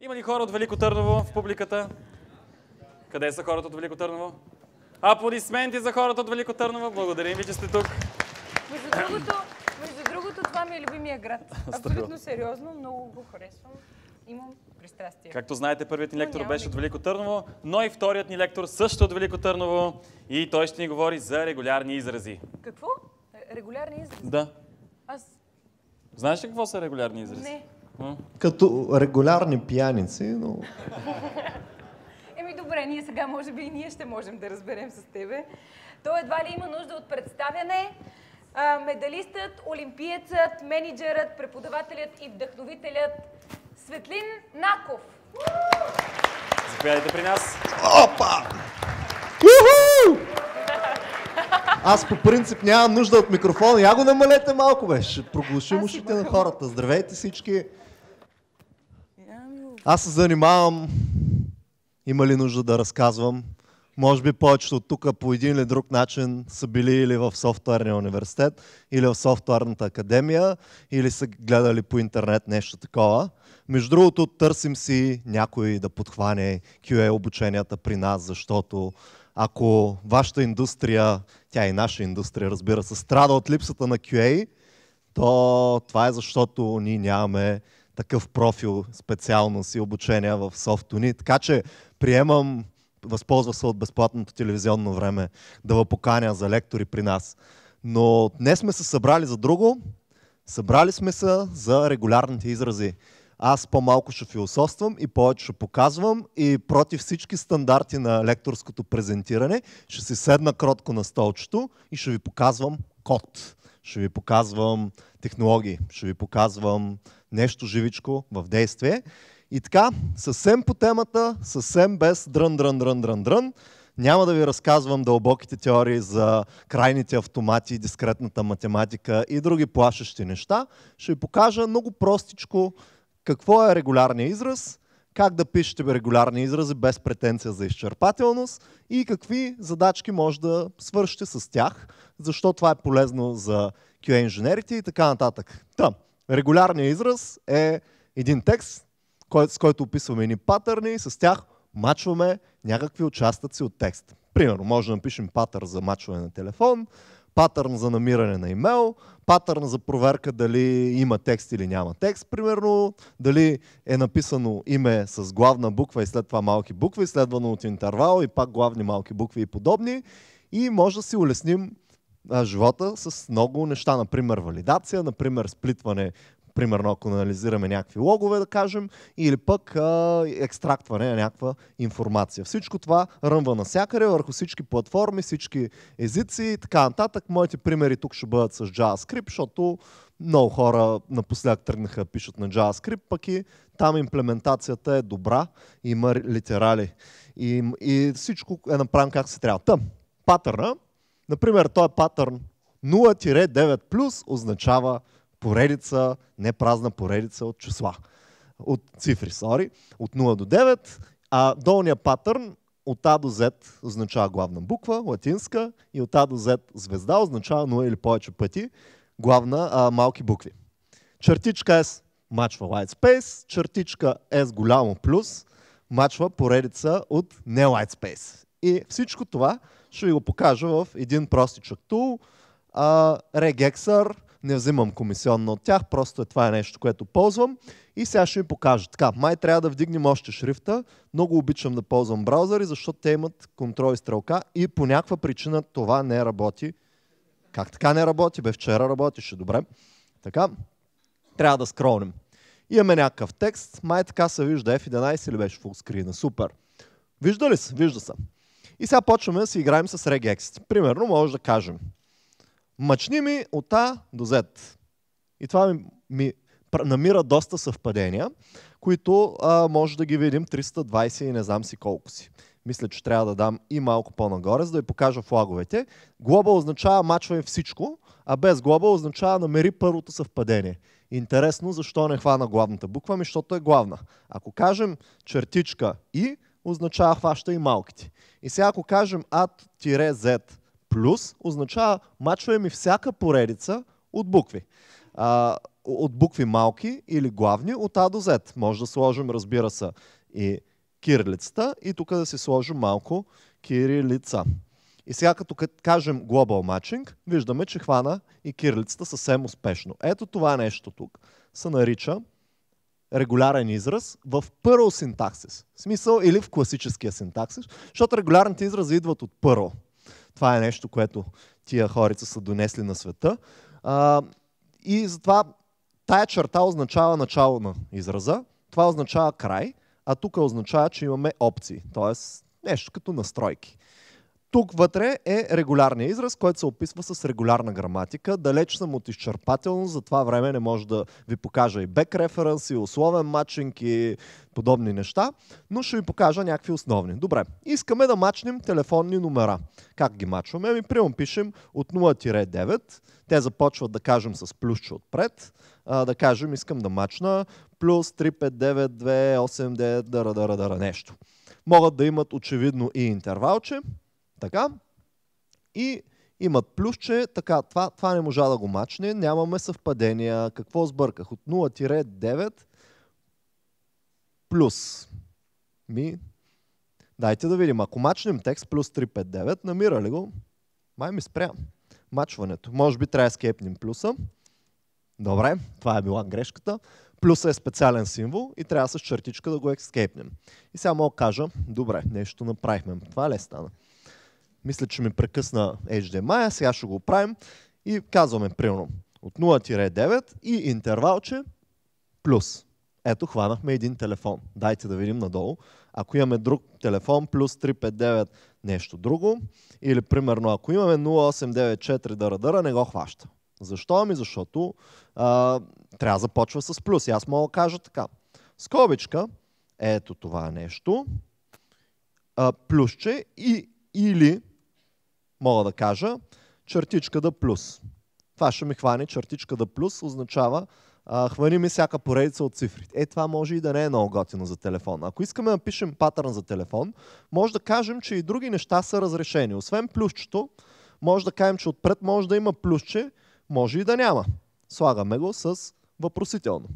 Има ли хора от Велико Търново в публиката? Къде са хората от Велико Търново? Аплодисменти за хората от Велико Търново. Благодарим ви, че сте тук. Между другото, между другото това ми е любимия град. Абсолютно сериозно, много го харесвам. Имам пристрастие. Както знаете, първият ни лектор беше от Велико Търново, но и вторият ни лектор също от Велико Търново. И той ще ни говори за регулярни изрази. Какво? Регулярни изрази? Да. Аз... Знаеш ли какво са регулярни изрази? Не. Като регулярни пияници, но... Еми добре, ние сега може би и ние ще можем да разберем с тебе. Той едва ли има нужда от представяне. А, медалистът, олимпиецът, менеджерът, преподавателят и вдъхновителят Светлин Наков. Заповядайте при нас. Опа! Уху! Аз по принцип нямам нужда от микрофон. Я го намалете малко, бе. Ще проглушим ушите на хората. Здравейте всички. Аз се занимавам, има ли нужда да разказвам. Може би повечето от тук по един или друг начин са били или в софтуерния университет, или в софтуерната академия, или са гледали по интернет нещо такова. Между другото, търсим си някой да подхване QA обученията при нас, защото ако вашата индустрия, тя и наша индустрия, разбира се, страда от липсата на QA, то това е защото ние нямаме такъв профил, специалност и обучение в софтуни. Така че приемам, възползва се от безплатното телевизионно време да поканя за лектори при нас. Но днес сме се събрали за друго. Събрали сме се за регулярните изрази. Аз по-малко ще философствам и повече ще показвам и против всички стандарти на лекторското презентиране ще си седна кротко на столчето и ще ви показвам код. Ще ви показвам технологии, ще ви показвам нещо живичко в действие. И така, съвсем по темата, съвсем без дрън, дрън, дрън, дрън, дрън. Няма да ви разказвам дълбоките теории за крайните автомати, дискретната математика и други плашещи неща. Ще ви покажа много простичко какво е регулярния израз, как да пишете регулярни изрази без претенция за изчерпателност и какви задачки може да свършите с тях, защо това е полезно за QA инженерите и така нататък. Та, Регулярният израз е един текст, кой, с който описваме едни патърни и с тях мачваме някакви участъци от текст. Примерно, може да напишем патър за мачване на телефон, патърн за намиране на имейл, патърн за проверка дали има текст или няма текст, примерно, дали е написано име с главна буква и след това малки букви, следвано от интервал и пак главни малки букви и подобни. И може да си улесним а, живота с много неща, например валидация, например сплитване, примерно ако анализираме някакви логове, да кажем, или пък а, екстрактване на някаква информация. Всичко това ръмва навсякъде, върху всички платформи, всички езици и така нататък. Моите примери тук ще бъдат с JavaScript, защото много хора напоследък тръгнаха да пишат на JavaScript, пък и там имплементацията е добра, има литерали и, и всичко е направено как се трябва. Тъм, патърна, Например, този патърн 0-9 плюс означава поредица, не празна поредица от числа. От цифри, сори. От 0 до 9. А долния патърн от А до Z означава главна буква, латинска, и от А до Z звезда означава 0 или повече пъти главна а, малки букви. Чертичка S мачва Light Space, чертичка S голямо плюс мачва поредица от не white Space. И всичко това ще ви го покажа в един простичък тул. Regexer, не взимам комисионно от тях, просто е това е нещо, което ползвам. И сега ще ви покажа. Така, май трябва да вдигнем още шрифта. Много обичам да ползвам браузъри, защото те имат контрол и стрелка и по някаква причина това не работи. Как така не работи? Бе, вчера работеше, добре. Така, трябва да скролнем. Имаме някакъв текст, май така се вижда F11 или беше фулскрина. Супер. Вижда ли се? Вижда се. И сега почваме да си играем с regex. Примерно може да кажем мъчни ми от А до Z. И това ми, ми намира доста съвпадения, които а, може да ги видим 320 и не знам си колко си. Мисля, че трябва да дам и малко по-нагоре, за да ви покажа флаговете. Глоба означава мачвай всичко, а без глоба означава намери първото съвпадение. Интересно, защо не хвана главната буква ми, защото е главна. Ако кажем чертичка и, означава хваща и малките. И сега ако кажем ad-z плюс, означава мачваме всяка поредица от букви. А, от букви малки или главни от А до Z. Може да сложим, разбира се, и кирилицата и тук да си сложим малко кирилица. И сега като кажем Global Matching, виждаме, че хвана и кирилицата съвсем успешно. Ето това нещо тук се нарича регулярен израз в Perl синтаксис. В смисъл или в класическия синтаксис, защото регулярните изрази идват от Perl. Това е нещо, което тия хорица са донесли на света. А, и затова тая черта означава начало на израза, това означава край, а тук означава, че имаме опции, т.е. нещо като настройки. Тук вътре е регулярния израз, който се описва с регулярна граматика. Далеч съм от изчерпателно, за това време не може да ви покажа и бек референс, и условен матчинг, и подобни неща, но ще ви покажа някакви основни. Добре, искаме да мачнем телефонни номера. Как ги мачваме? Ми, примерно пишем от 0-9, те започват да кажем с плюсче отпред, а, да кажем искам да мачна плюс 9, дара, дара, дара, нещо. Могат да имат очевидно и интервалче, така. И имат плюсче, така, това, това не можа да го мачне, нямаме съвпадения, какво сбърках? От 0-9 плюс. Ми, дайте да видим, ако мачнем текст плюс 359, намира ли го? Май ми спря мачването. Може би трябва да скепнем плюса. Добре, това е била грешката. Плюса е специален символ и трябва с чертичка да го екскейпнем. И сега мога да кажа, добре, нещо направихме. Това ли е стана? мисля, че ми прекъсна HDMI, сега ще го правим. и казваме примерно от 0-9 и интервалче плюс. Ето, хванахме един телефон. Дайте да видим надолу. Ако имаме друг телефон, плюс 359 нещо друго, или примерно ако имаме 0894 дъра-дъра, не го хваща. Защо? Ами защото а, трябва да започва с плюс. И аз мога да кажа така. Скобичка, ето това нещо, а, плюсче и или мога да кажа, чертичка да плюс. Това ще ми хване, чертичка да плюс означава а, хвани ми всяка поредица от цифрите. Е, това може и да не е много готино за телефон. Ако искаме да пишем патърн за телефон, може да кажем, че и други неща са разрешени. Освен плюсчето, може да кажем, че отпред може да има плюсче, може и да няма. Слагаме го с въпросително.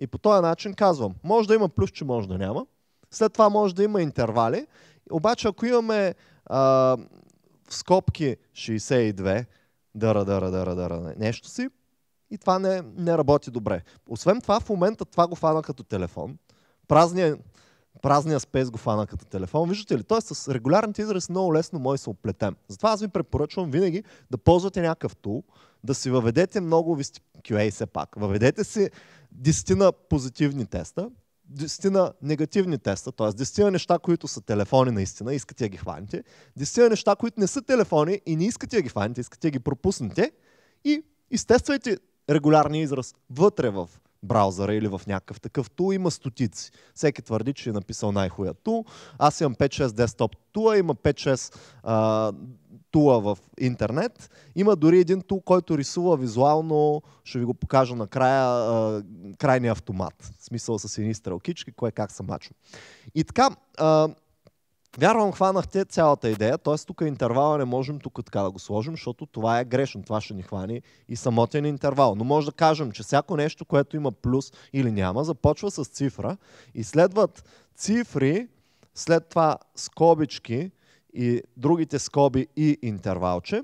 И по този начин казвам, може да има плюсче, може да няма. След това може да има интервали. Обаче, ако имаме а, в скобки 62, дъра, дъра, дъра, дъра, нещо си. И това не, не работи добре. Освен това, в момента това го фана като телефон. Празния, празния спейс го фана като телефон. Виждате ли, т.е. с регулярните изрази много лесно може да се оплетем. Затова аз ви препоръчвам винаги да ползвате някакъв тул, да си въведете много, QA все пак, въведете си 10 позитивни теста дестина негативни теста, т.е. дестина неща, които са телефони наистина, искате да ги хванете, дестина неща, които не са телефони и не искате да ги хванете, искате да ги пропуснете и изтествайте регулярния израз вътре в браузъра или в някакъв такъв тул. Има стотици. Всеки твърди, че е написал най-хуя тул. Аз имам 5-6 десктоп тула, има 5-6 а, тула в интернет. Има дори един тул, който рисува визуално, ще ви го покажа накрая, крайния автомат. В смисъл с едни стрелкички, кое как са мачо. И така, а, Вярвам, хванахте цялата идея, т.е. тук интервала не можем тук така да го сложим, защото това е грешно, това ще ни хвани и самотен интервал. Но може да кажем, че всяко нещо, което има плюс или няма, започва с цифра и следват цифри, след това скобички и другите скоби и интервалче.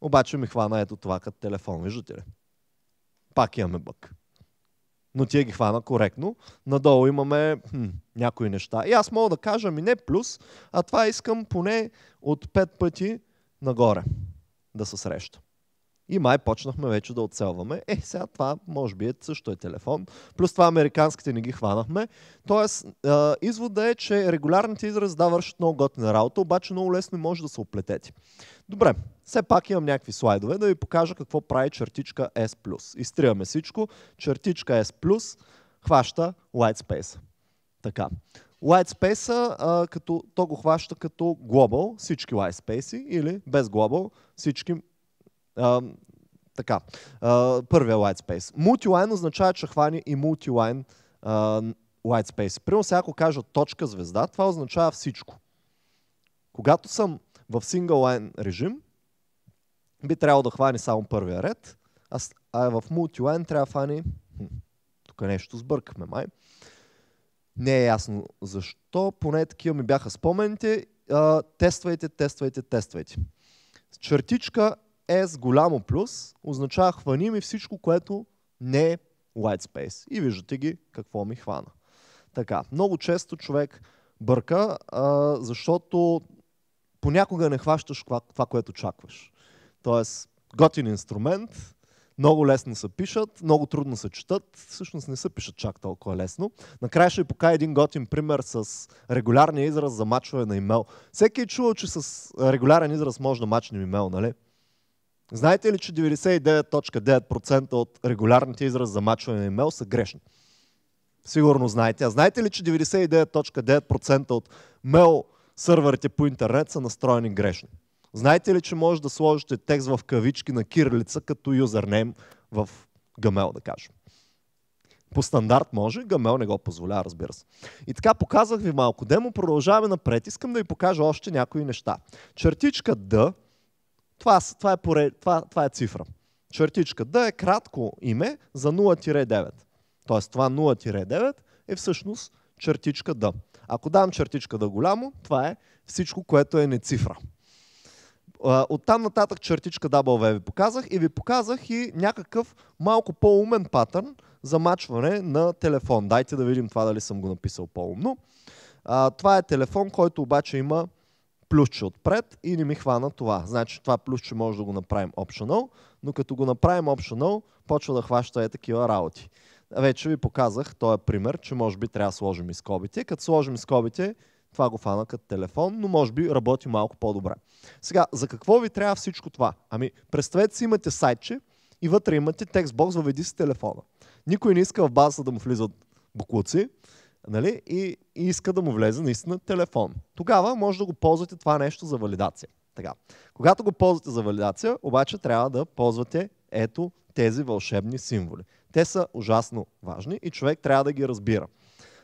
Обаче ми хвана ето това като телефон, виждате ли? Пак имаме бък но ти ги хвана коректно. Надолу имаме хм, някои неща. И аз мога да кажа, ми не е плюс, а това искам поне от пет пъти нагоре да се среща. И май почнахме вече да отселваме. Е, сега това може би е също е телефон. Плюс това американските не ги хванахме. Тоест, е, извода е, че регулярните изрази да вършат много готина работа, обаче много лесно може да се оплетете. Добре, все пак имам някакви слайдове да ви покажа какво прави чертичка S+. Изтриваме всичко. Чертичка S+, хваща White Space. Така. White Space, а, като, то го хваща като Global, всички White Space или без Global, всички а, така, а, първия white space. Multiline означава хвани и multiline а, white space. Примерно сега ако кажа точка звезда, това означава всичко. Когато съм в single line режим, би трябвало да хвани само първия ред, а, а в multiline трябва да хвани... Тук нещо сбъркахме май. Не е ясно защо, поне такива ми бяха спомените. А, тествайте, тествайте, тествайте. Чертичка е с голямо плюс означава хвани ми всичко, което не е white space. И виждате ги какво ми хвана. Така, много често човек бърка, а, защото понякога не хващаш това, това, което очакваш. Тоест, готин инструмент, много лесно се пишат, много трудно се четат, всъщност не се пишат чак толкова лесно. Накрая ще ви покажа един готин пример с регулярния израз за мачване на имейл. Всеки е чувал, че с регулярен израз може да мачнем имейл, нали? Знаете ли, че 99.9% от регулярните изрази за мачване на имейл са грешни? Сигурно знаете. А знаете ли, че 99.9% от мейл сървърите по интернет са настроени грешно? Знаете ли, че може да сложите текст в кавички на кирилица като юзернейм в гамел, да кажем? По стандарт може, гамел не го позволя, разбира се. И така показах ви малко демо, продължаваме напред. Искам да ви покажа още някои неща. Чертичка D това, това, е, поред, това, това е цифра. Чертичка D е кратко име за 0-9. Тоест това 0-9 е всъщност чертичка D. Ако дам чертичка да голямо, това е всичко, което е не цифра. От там нататък чертичка W ви показах и ви показах и някакъв малко по-умен патърн за мачване на телефон. Дайте да видим това дали съм го написал по-умно. Това е телефон, който обаче има плюсче отпред и не ми хвана това. Значи това плюсче може да го направим optional, но като го направим optional, почва да хваща е такива работи. Вече ви показах този е пример, че може би трябва да сложим и скобите. Като сложим скобите, това го фана като телефон, но може би работи малко по-добре. Сега, за какво ви трябва всичко това? Ами, представете си имате сайтче и вътре имате текстбокс, въведи си телефона. Никой не иска в базата да му влизат буклуци, нали? и, и иска да му влезе наистина телефон. Тогава може да го ползвате това нещо за валидация. Така. Когато го ползвате за валидация, обаче трябва да ползвате ето тези вълшебни символи. Те са ужасно важни и човек трябва да ги разбира.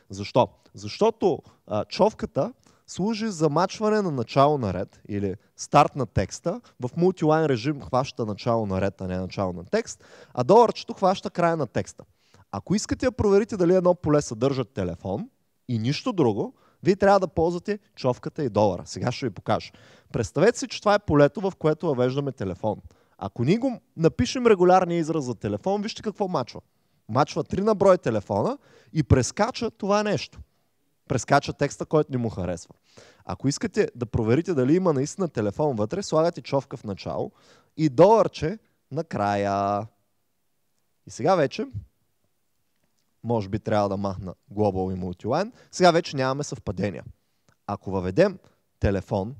Защо? Защото а, човката служи за мачване на начало на ред или старт на текста. В мултилайн режим хваща начало на ред, а не начало на текст, а доларчето хваща края на текста. Ако искате да проверите дали едно поле съдържа телефон и нищо друго, вие трябва да ползвате човката и долара. Сега ще ви покажа. Представете си, че това е полето, в което въвеждаме телефон. Ако ние го напишем регулярния израз за телефон, вижте какво мачва. Мачва три на брой телефона и прескача това нещо. Прескача текста, който не му харесва. Ако искате да проверите дали има наистина телефон вътре, слагате човка в начало и доларче накрая. И сега вече може би трябва да махна Global и Multiline. Сега вече нямаме съвпадения. Ако въведем телефон,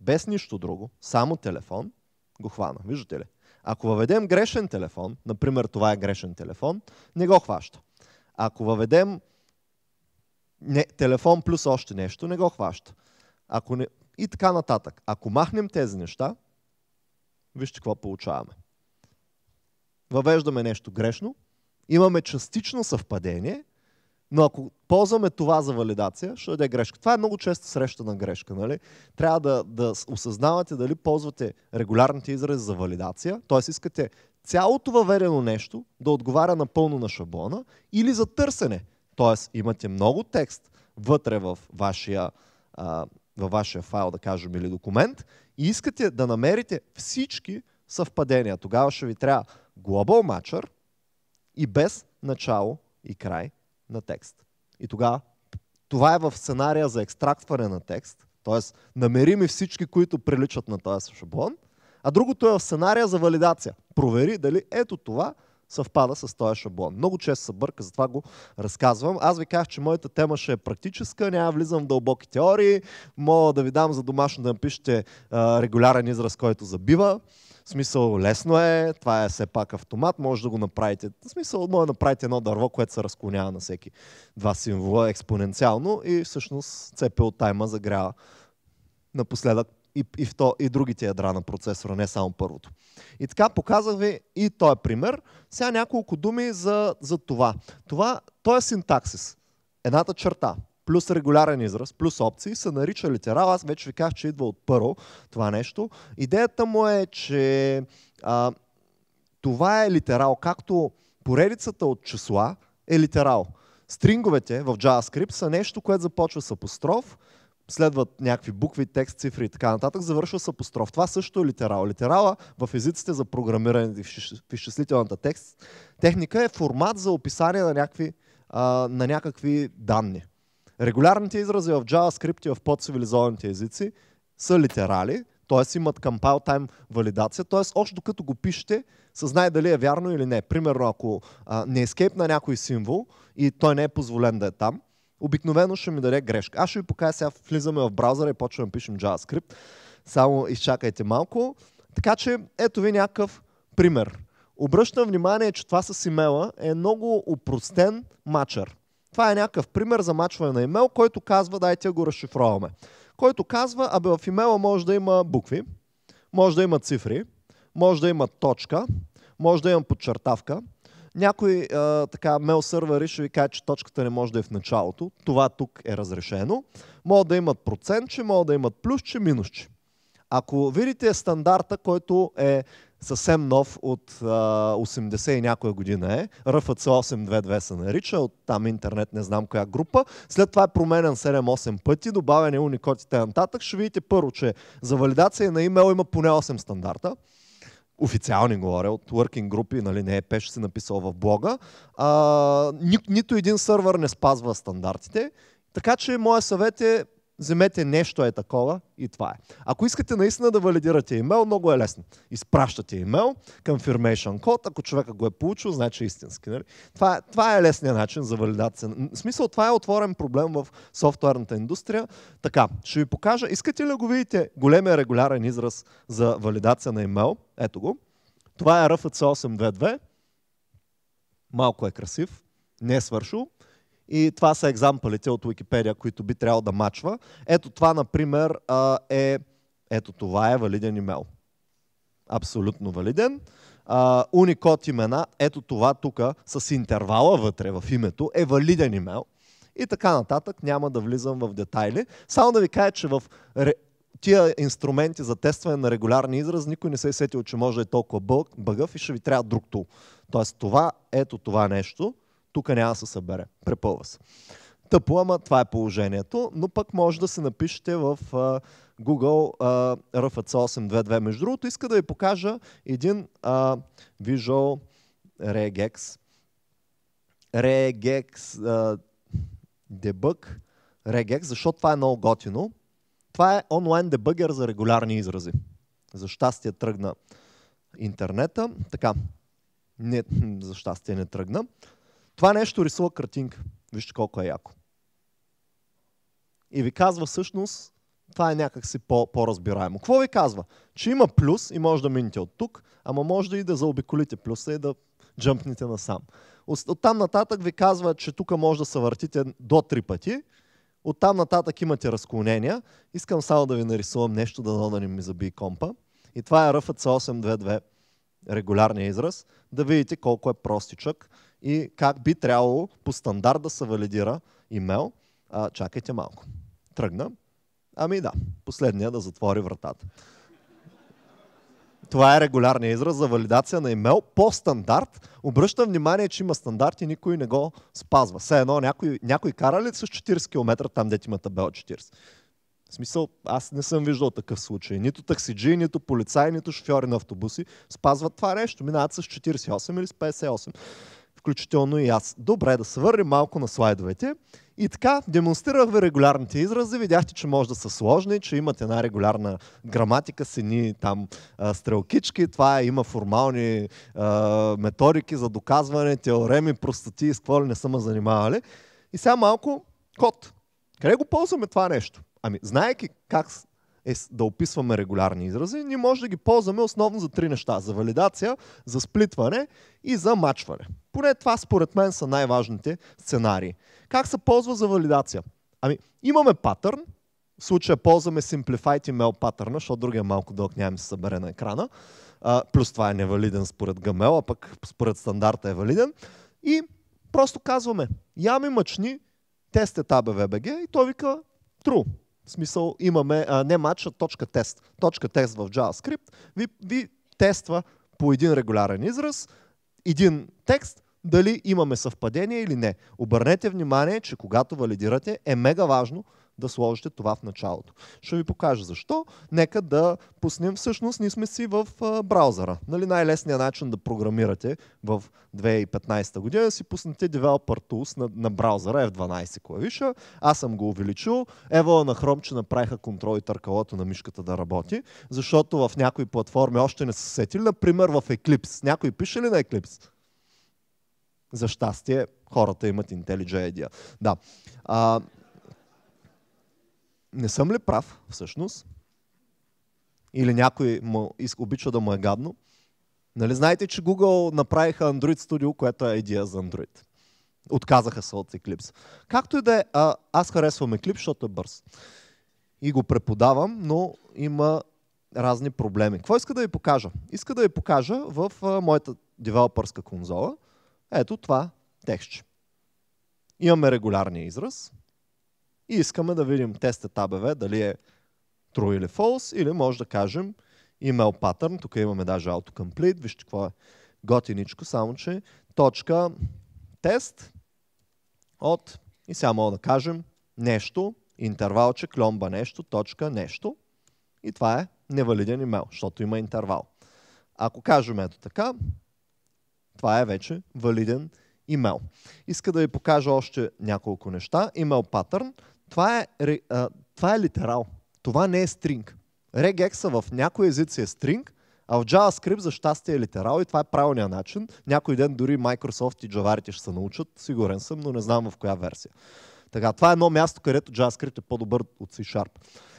без нищо друго, само телефон, го хвана. Виждате ли? Ако въведем грешен телефон, например това е грешен телефон, не го хваща. Ако въведем не, телефон плюс още нещо, не го хваща. Ако не, и така нататък. Ако махнем тези неща, вижте какво получаваме. Въвеждаме нещо грешно, имаме частично съвпадение, но ако ползваме това за валидация, ще даде грешка. Това е много често срещана грешка. Нали? Трябва да, да осъзнавате дали ползвате регулярните изрази за валидация, т.е. искате цялото въведено нещо да отговаря напълно на шаблона или за търсене. Т.е. имате много текст вътре в вашия, а, във вашия файл, да кажем, или документ и искате да намерите всички съвпадения. Тогава ще ви трябва Global Matcher, и без начало и край на текст. И тогава това е в сценария за екстрактване на текст, т.е. намери ми всички, които приличат на този шаблон, а другото е в сценария за валидация. Провери дали ето това съвпада с този шаблон. Много често се бърка, затова го разказвам. Аз ви казах, че моята тема ще е практическа, няма влизам в дълбоки теории, мога да ви дам за домашно да напишете регулярен израз, който забива. В смисъл, лесно е, това е все пак автомат, може да го направите. В смисъл, може да направите едно дърво, което се разклонява на всеки два символа експоненциално и всъщност CPU тайма загрява напоследък и, и, в то, и другите ядра на процесора, не само първото. И така показах ви и този пример. Сега няколко думи за, за това. Това, то е синтаксис. Едната черта – плюс регулярен израз, плюс опции, се нарича литерал. Аз вече ви казах, че идва от първо това нещо. Идеята му е, че а, това е литерал, както поредицата от числа е литерал. Стринговете в JavaScript са нещо, което започва с апостроф, следват някакви букви, текст, цифри и така нататък, завършва с апостроф. Това също е литерал. Литерала в езиците за програмиране в изчислителната текст техника е формат за описание на някакви, а, на някакви данни. Регулярните изрази в JavaScript и в подцивилизованите езици са литерали, т.е. имат compile time валидация, т.е. още докато го пишете, съзнай дали е вярно или не. Примерно, ако а, не ескейп на някой символ и той не е позволен да е там, обикновено ще ми даде грешка. Аз ще ви покажа сега, влизаме в браузъра и почваме да пишем JavaScript. Само изчакайте малко. Така че, ето ви някакъв пример. Обръщам внимание, че това с имейла е много упростен мачър. Това е някакъв пример за мачване на имейл, който казва, дайте го разшифроваме. Който казва, абе в имейла може да има букви, може да има цифри, може да има точка, може да има подчертавка. Някой а, така мейл сървъри ще ви каже, че точката не може да е в началото. Това тук е разрешено. Може да имат процентче, може да имат плюсче, минусче. Ако видите стандарта, който е съвсем нов от а, 80 и някоя година е. РФЦ 822 се нарича, от там интернет не знам коя група. След това е променен 7-8 пъти, добавен е уникод и нататък. Ще видите първо, че за валидация на имейл има поне 8 стандарта. Официални говоря, от working групи, нали, не е пеш, си написал в блога. А, ни, нито един сървър не спазва стандартите. Така че моят съвет е вземете нещо е такова и това е. Ако искате наистина да валидирате имейл, много е лесно. Изпращате имейл, confirmation код, ако човека го е получил, значи е истински. Нали? Това, е, това е лесният начин за валидация. В смисъл, това е отворен проблем в софтуерната индустрия. Така, ще ви покажа. Искате ли да го видите големия регулярен израз за валидация на имейл? Ето го. Това е RFC 822. Малко е красив. Не е свършил. И това са екзампалите от Wikipedia, които би трябвало да мачва. Ето това, например, е... Ето това е валиден имейл. Абсолютно валиден. Unicode имена, ето това тук с интервала вътре в името е валиден имейл. И така нататък, няма да влизам в детайли. Само да ви кажа, че в тия инструменти за тестване на регулярни израз, никой не се е сетил, че може да е толкова бъгъв и ще ви трябва друг тул. Тоест това, ето това нещо – тук няма да се събере. Препълва се. Тъпо, ама това е положението, но пък може да се напишете в а, Google а, RFC822. Между другото, иска да ви покажа един а, Visual Regex. Regex а, Debug. Regex, защото това е много готино. Това е онлайн дебъгер за регулярни изрази. За щастие тръгна интернета. Така, не, за щастие не тръгна. Това нещо рисува картинка. Вижте колко е яко. И ви казва всъщност, това е някакси по-разбираемо. Какво ви казва? Че има плюс и може да минете от тук, ама може да и да заобиколите плюса и да джъмпнете насам. От, там нататък ви казва, че тук може да се въртите до три пъти. От там нататък имате разклонения. Искам само да ви нарисувам нещо, да да не ми заби компа. И това е RFC 822, регулярния израз. Да видите колко е простичък и как би трябвало по стандарт да се валидира имейл. А, чакайте малко. Тръгна. Ами да, последния да затвори вратата. Това е регулярният израз за валидация на имейл по стандарт. Обръщам внимание, че има стандарт и никой не го спазва. Все едно някой, някой кара ли с 40 км там, дете има табел 40? В смисъл, аз не съм виждал такъв случай. Нито таксиджи, нито полицаи, нито шофьори на автобуси спазват това нещо. Минават с 48 или с 58 включително и аз. Добре, да се върнем малко на слайдовете. И така, демонстрирах ви регулярните изрази, видяхте, че може да са сложни, че имат една регулярна граматика с едни там а, стрелкички, това е, има формални а, методики за доказване, теореми, простоти и с какво ли не са ме занимавали. И сега малко код. Къде го ползваме това нещо? Ами, знаеки как е да описваме регулярни изрази, ние може да ги ползваме основно за три неща. За валидация, за сплитване и за мачване. Поне това според мен са най-важните сценарии. Как се ползва за валидация? Ами, имаме патърн, в случая ползваме Simplified Email патърна, защото другия малко дълг няма се събере на екрана. А, плюс това е невалиден според Gmail, а пък според стандарта е валиден. И просто казваме, я ми мъчни, тестът е ABVBG и той вика true. В смисъл имаме а, не матч, а точка тест. Точка тест в JavaScript ви, ви тества по един регулярен израз един текст, дали имаме съвпадение или не. Обърнете внимание, че когато валидирате е мега важно да сложите това в началото. Ще ви покажа защо. Нека да пуснем, всъщност ние сме си в браузъра. Нали най-лесният начин да програмирате в 2015 година да си пуснете Developer Tools на, на браузъра F12 клавиша. Аз съм го увеличил. Ево на Chrome, че направиха контрол и търкалото на мишката да работи, защото в някои платформи още не са сетили. Например в Eclipse. Някой пише ли на Eclipse? За щастие, хората имат IntelliJ IDEA. Да. А, не съм ли прав всъщност? Или някой му обича да му е гадно? Нали знаете, че Google направиха Android Studio, което е идея за Android. Отказаха се от Eclipse. Както и да е, а, аз харесвам Eclipse, защото е бърз. И го преподавам, но има разни проблеми. Какво иска да ви покажа? Иска да ви покажа в а, моята девелопърска конзола. Ето това текстче. Имаме регулярния израз, и искаме да видим тестът ABV дали е true или false, или може да кажем email pattern, тук имаме даже autocomplete, вижте какво е готиничко, само че точка тест от, и сега мога да кажем нещо, интервалче, кломба нещо, точка нещо, и това е невалиден имейл, защото има интервал. Ако кажем ето така, това е вече валиден имейл. Иска да ви покажа още няколко неща. Имейл патърн. Това е, а, това е литерал. Това не е стринг. Regex в някои езици е стринг, а в JavaScript за щастие е литерал и това е правилният начин. Някой ден дори Microsoft и джаварите ще се научат, сигурен съм, но не знам в коя версия. Така, това е едно място, където JavaScript е по-добър от C-Sharp.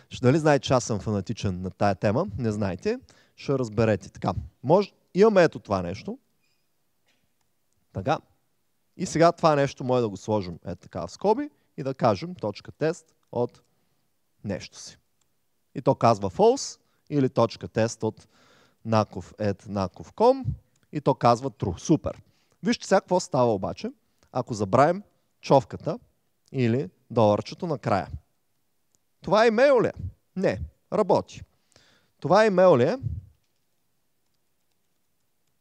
Ще нали знаете, че аз съм фанатичен на тая тема? Не знаете. Ще разберете. Така, може... имаме ето това нещо. Така. И сега това нещо може да го сложим е така в скоби и да кажем точка тест от нещо си. И то казва false или точка тест от наков at nakov.com и то казва true. Супер. Вижте сега какво става обаче, ако забравим човката или доларчето накрая. Това е имейл ли е? Не, работи. Това е имейл ли е?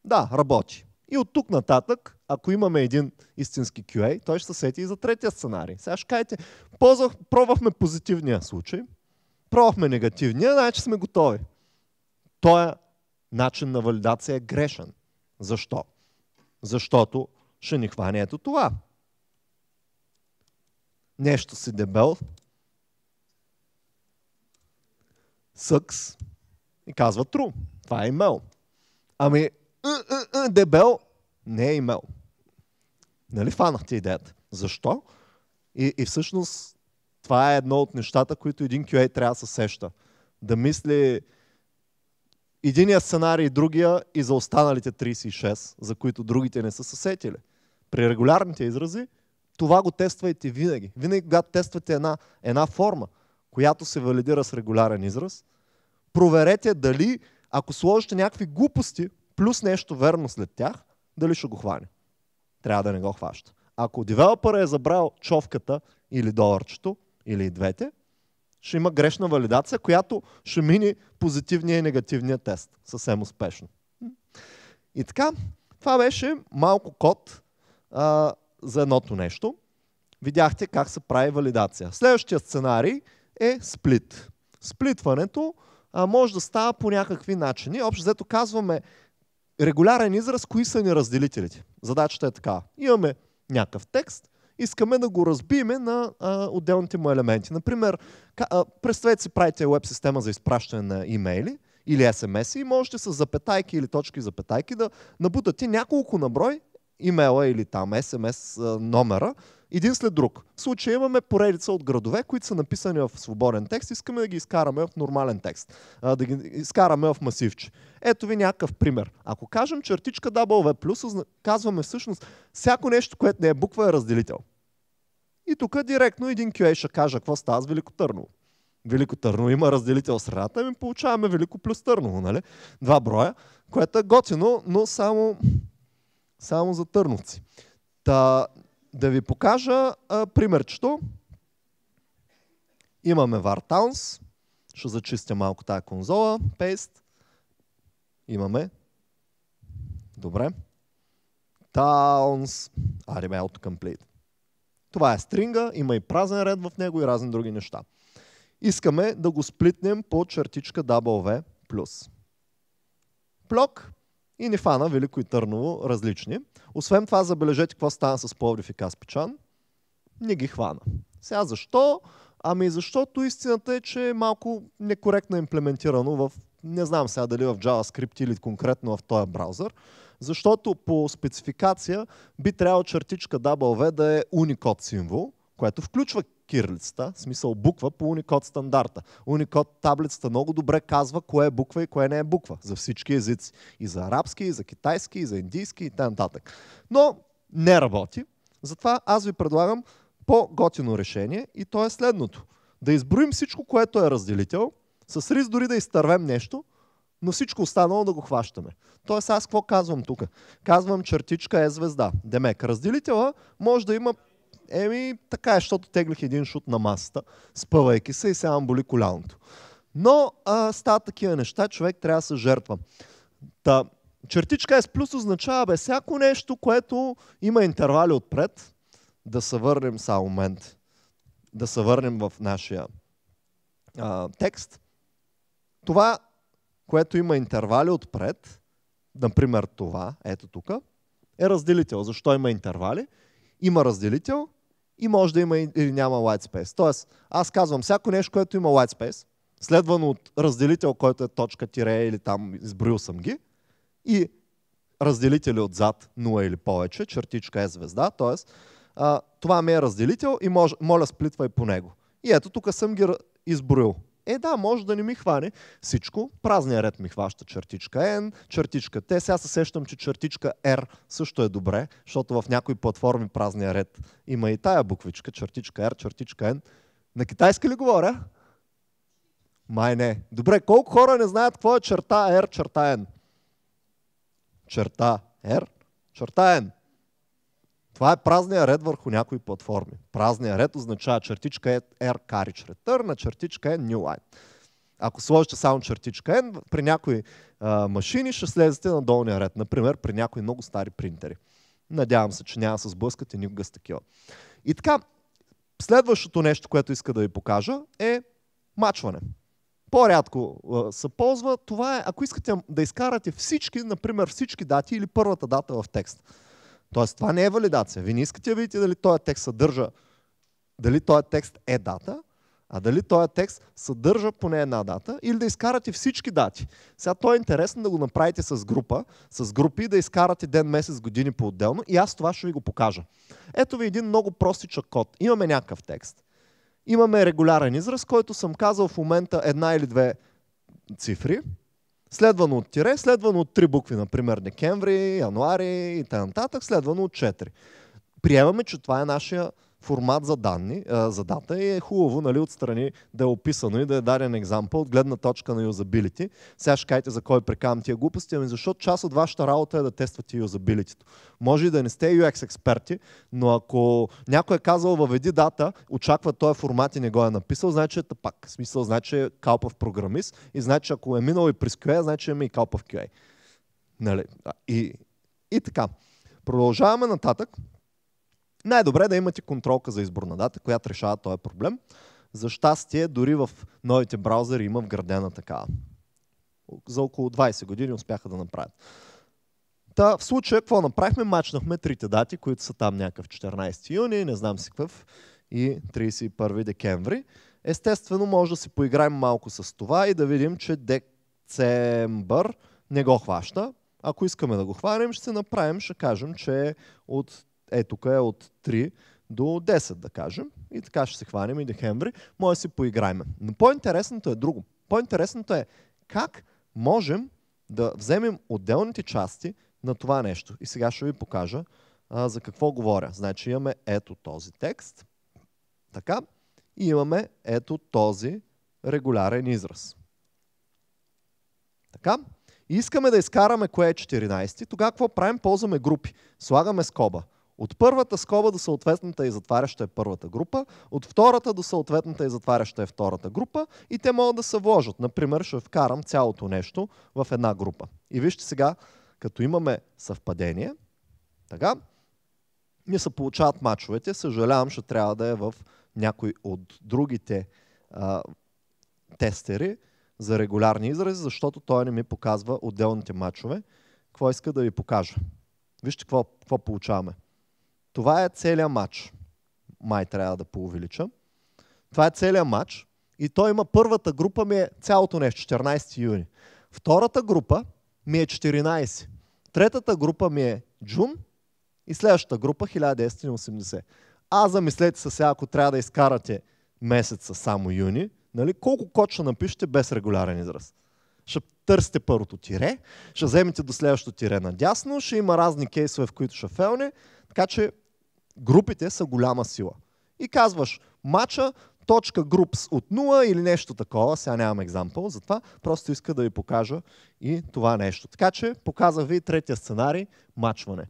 Да, работи. И от тук нататък ако имаме един истински QA, той ще се сети и за третия сценарий. Сега ще кажете, ползвах, пробвахме позитивния случай, пробвахме негативния, значи сме готови. Тоя начин на валидация е грешен. Защо? Защото ще ни хване ето това. Нещо си дебел, съкс и казва true. Това е имейл. Ами, дебел не е имейл. Нали фанахте идеята? Защо? И, и всъщност това е едно от нещата, които един QA трябва да се сеща. Да мисли единия сценарий и другия и за останалите 36, за които другите не са съсетили. При регулярните изрази това го тествайте винаги. Винаги, когато тествате една, една форма, която се валидира с регулярен израз, проверете дали, ако сложите някакви глупости, плюс нещо верно след тях, дали ще го хване трябва да не го хваща. Ако девелопера е забрал човката или доларчето, или двете, ще има грешна валидация, която ще мини позитивния и негативния тест съвсем успешно. И така, това беше малко код а, за едното нещо. Видяхте как се прави валидация. Следващия сценарий е сплит. Сплитването а, може да става по някакви начини. Общо взето казваме регулярен израз, кои са ни разделителите. Задачата е така. Имаме някакъв текст, искаме да го разбиме на а, отделните му елементи. Например, ка, а, представете си, правите веб система за изпращане на имейли или SMS и можете с запетайки или точки запетайки да набутате няколко наброй имейла или там SMS номера, един след друг. В случая имаме поредица от градове, които са написани в свободен текст. Искаме да ги изкараме в нормален текст. А, да ги изкараме в масивче. Ето ви някакъв пример. Ако кажем чертичка W казваме всъщност всяко нещо, което не е буква е разделител. И тук директно един QA ще каже какво става с Велико Търново. Велико Търно има разделител в средата, ми получаваме Велико плюс Търново, нали? Два броя, което е готино, но само, само за търновци. Та, да ви покажа а, примерчето. Имаме VarTowns. Ще зачистя малко тази конзола. Paste. Имаме. Добре. Towns. Are complete. Това е стринга, има и празен ред в него и разни други неща. Искаме да го сплитнем по чертичка W+. Плок, и ни фана Велико и Търново различни. Освен това, забележете какво стана с Пловдив и Каспичан. Не ги хвана. Сега защо? Ами защото истината е, че е малко некоректно имплементирано в, не знам сега дали в JavaScript или конкретно в този браузър, защото по спецификация би трябвало чертичка W да е Unicode символ, което включва кирлицата, в смисъл буква по Unicode стандарта. Unicode таблицата много добре казва кое е буква и кое не е буква за всички езици. И за арабски, и за китайски, и за индийски и т.н. Но не работи. Затова аз ви предлагам по-готино решение и то е следното. Да изброим всичко, което е разделител, с риск дори да изтървем нещо, но всичко останало да го хващаме. Тоест аз какво казвам тук? Казвам чертичка е звезда. Демек, разделителът може да има Еми, така е, защото теглих един шут на масата, спъвайки се и сега му боли коляното. Но а, стават такива неща, човек трябва да се жертва. Та, чертичка с плюс означава бе, всяко нещо, което има интервали отпред, да се върнем само момент. Да се върнем в нашия а, текст. Това, което има интервали отпред, например това, ето тук, е разделител. Защо има интервали? Има разделител, и може да има или няма white space. Тоест, аз казвам, всяко нещо, което има white space, следвано от разделител, който е точка тире или там изброил съм ги, и разделители отзад 0 или повече, чертичка е звезда, т.е. това ми е разделител и мож, моля сплитвай по него. И ето тук съм ги изброил. Е да, може да не ми хване всичко. Празния ред ми хваща чертичка N, чертичка T. Сега се сещам, че чертичка R също е добре, защото в някои платформи празния ред има и тая буквичка, чертичка R, чертичка N. На китайски ли говоря? Май не. Добре, колко хора не знаят какво е черта R, черта N? Черта R, черта N. Това е празния ред върху някои платформи. Празния ред означава чертичка е R carriage return, а чертичка е new line. Ако сложите само чертичка N, при някои а, машини ще слезете на долния ред. Например, при някои много стари принтери. Надявам се, че няма да се сблъскате никога с такива. И така, следващото нещо, което иска да ви покажа е мачване. По-рядко се ползва. Това е, ако искате да изкарате всички, например, всички дати или първата дата в текст. Тоест, това не е валидация. Вие не искате да видите дали този текст съдържа, дали този текст е дата, а дали този текст съдържа поне една дата или да изкарате всички дати. Сега то е интересно да го направите с група, с групи, да изкарате ден, месец, години по-отделно и аз това ще ви го покажа. Ето ви един много простичък код. Имаме някакъв текст. Имаме регулярен израз, който съм казал в момента една или две цифри. Следвано от тире, следвано от три букви, например декември, януари и т.н. следвано от четири. Приемаме, че това е нашия формат за данни, а, за дата и е хубаво нали, отстрани да е описано и да е даден екзампъл от гледна точка на юзабилити. Сега ще кажете за кой прекарам тия глупости, ами защото част от вашата работа е да тествате юзабилитито. Може и да не сте UX експерти, но ако някой е казал въведи дата, очаква този формат и не го е написал, значи е тъпак. В смисъл, значи е калпав програмист и значи ако е минал и през QA, значи е и калпав QA. Нали? И, и така. Продължаваме нататък най-добре е да имате контролка за изборна дата, която решава този проблем. За щастие, дори в новите браузъри има вградена такава. За около 20 години успяха да направят. Та, в случая, какво направихме? Мачнахме трите дати, които са там някакъв 14 юни, не знам си какъв, и 31 декември. Естествено, може да си поиграем малко с това и да видим, че декембър не го хваща. Ако искаме да го хванем, ще се направим, ще кажем, че от е тук е от 3 до 10, да кажем. И така ще се хванем и декември. Може да си поиграем. Но по-интересното е друго. По-интересното е как можем да вземем отделните части на това нещо. И сега ще ви покажа а, за какво говоря. Значи имаме ето този текст. Така. И имаме ето този регулярен израз. Така. И искаме да изкараме кое е 14. Тогава какво правим? Ползваме групи. Слагаме скоба. От първата скоба до съответната и затваряща е първата група, от втората до съответната и затваряща е втората група и те могат да се вложат. Например, ще вкарам цялото нещо в една група. И вижте сега, като имаме съвпадение, така, ми се получават мачовете. Съжалявам, ще трябва да е в някой от другите а, тестери за регулярни изрази, защото той не ми показва отделните мачове. Какво иска да ви покажа? Вижте какво, какво получаваме. Това е целият матч. Май трябва да поувелича. Това е целият матч. И той има първата група ми е цялото нещо, 14 юни. Втората група ми е 14. Третата група ми е Джун и следващата група 1980. А замислете се сега, ако трябва да изкарате месеца само юни, нали, колко код ще напишете без регулярен израз? Ще търсите първото тире, ще вземете до следващото тире надясно, ще има разни кейсове, в които ще фелне, така че групите са голяма сила. И казваш, мача, точка групс от 0 или нещо такова, сега нямам екзампъл, затова просто иска да ви покажа и това нещо. Така че показах ви третия сценарий, мачване.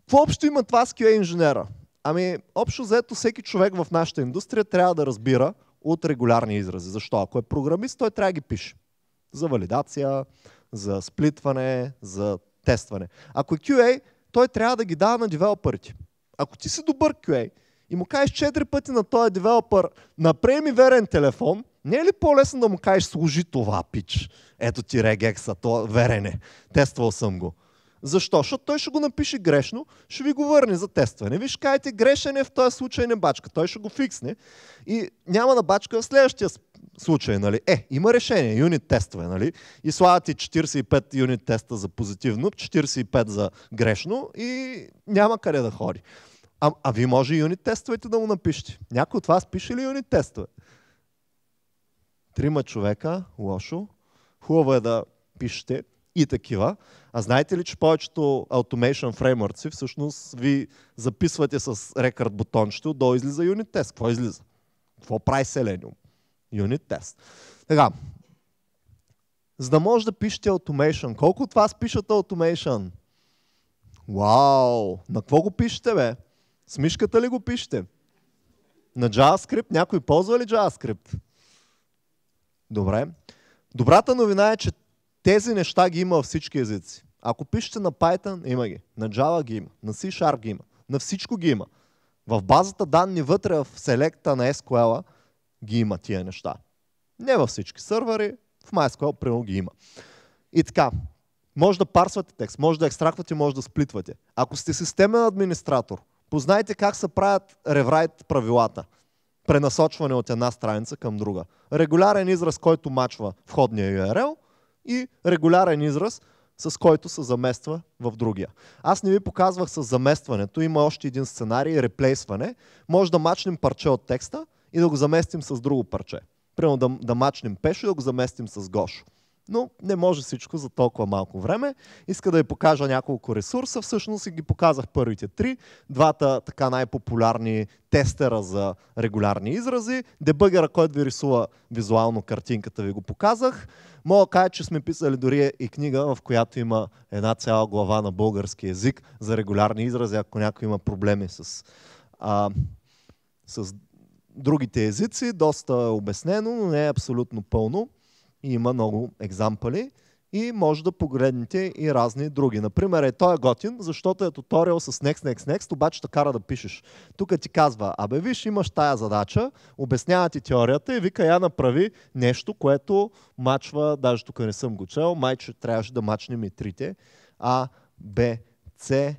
Какво общо има това с QA инженера? Ами, общо заето всеки човек в нашата индустрия трябва да разбира от регулярни изрази. Защо? Ако е програмист, той трябва да ги пише. За валидация, за сплитване, за тестване. Ако е QA, той трябва да ги дава на девелопърите. Ако ти си добър QA и му кажеш четири пъти на този девелопър, напрей ми верен телефон, не е ли по-лесно да му кажеш, служи това, пич? Ето ти регекса, то верене. Тествал съм го. Защо? Защото той ще го напише грешно, ще ви го върне за тестване. Виж, кайте, грешен е в този случай не бачка. Той ще го фиксне и няма да бачка в следващия случай. Нали? Е, има решение, юнит тестове. Нали? И слагате 45 юнит теста за позитивно, 45 за грешно и няма къде да ходи. А, а ви може и юнит тестовете да му напишете. Някой от вас пише ли юнит тестове? Трима човека, лошо. Хубаво е да пишете и такива. А знаете ли, че повечето automation фреймърци всъщност ви записвате с рекорд бутончето, до излиза unit тест. Какво излиза? Какво прави Selenium? Unit тест. Така, за да може да пишете automation. Колко от вас пишат automation? Вау! На какво го пишете, бе? С мишката ли го пишете? На JavaScript? Някой ползва ли JavaScript? Добре. Добрата новина е, че тези неща ги има във всички езици. Ако пишете на Python, има ги. На Java ги има. На C Sharp ги има. На всичко ги има. В базата данни вътре в селекта на SQL ги има тия неща. Не във всички сървъри, в MySQL прино ги има. И така, може да парсвате текст, може да екстрактвате, може да сплитвате. Ако сте системен администратор, познайте как се правят реврайт правилата. Пренасочване от една страница към друга. Регулярен израз, който мачва входния URL и регулярен израз, с който се замества в другия. Аз не ви показвах с заместването, има още един сценарий, реплейсване. Може да мачнем парче от текста и да го заместим с друго парче. Примерно да, да мачнем пешо и да го заместим с гошо но не може всичко за толкова малко време. Иска да ви покажа няколко ресурса. Всъщност и ги показах първите три. Двата така най-популярни тестера за регулярни изрази. Дебъгера, който ви рисува визуално картинката, ви го показах. Мога кажа, е, че сме писали дори и книга, в която има една цяла глава на български язик за регулярни изрази, ако някой има проблеми с, а, с другите езици. Доста е обяснено, но не е абсолютно пълно. И има много екзампали. И може да погледнете и разни други. Например, е той е готин, защото е туториал с Next, Next, Next, обаче така кара да пишеш. Тук ти казва, абе виж, имаш тая задача, обяснява ти теорията и вика, я направи нещо, което мачва, даже тук не съм го чел, майче трябваше да мачнем и трите. А, Б, С,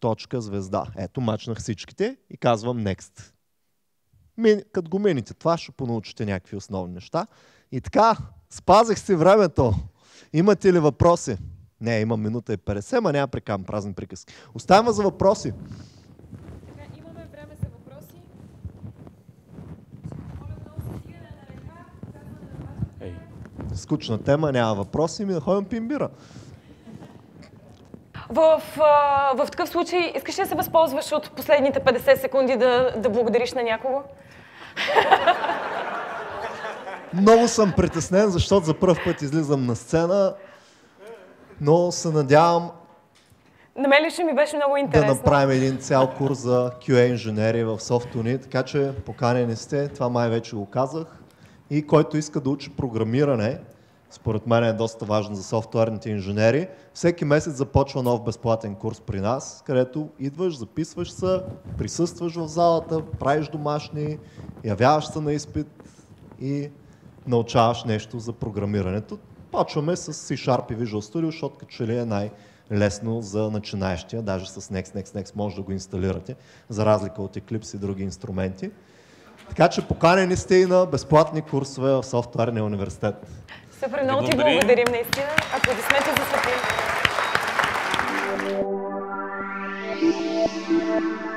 точка, звезда. Ето, мачнах всичките и казвам Next. Като го мините това, ще понаучите някакви основни неща. И така, спазих си времето. Имате ли въпроси? Не, има минута и 50, ма няма прекам празни приказки. Оставяме за въпроси. скучна тема, няма въпроси, ми да ходим пимбира. В, в такъв случай, искаш ли да се възползваш от последните 50 секунди да, да благодариш на някого? Много съм притеснен, защото за първ път излизам на сцена, но се надявам на мен лично ми беше много интересно. Да направим един цял курс за QA инженери в Софтуни, така че поканени сте, това май вече го казах. И който иска да учи програмиране, според мен е доста важно за софтуерните инженери, всеки месец започва нов безплатен курс при нас, където идваш, записваш се, присъстваш в залата, правиш домашни, явяваш се на изпит и научаваш нещо за програмирането. Почваме с C-Sharp и Visual Studio, защото като че ли е най-лесно за начинаещия, даже с Next, Next, Next може да го инсталирате, за разлика от Eclipse и други инструменти. Така че поканени сте и на безплатни курсове в Софтуерния университет. Супер, много ти благодарим наистина. Аплодисменти за Светлин. Thank you.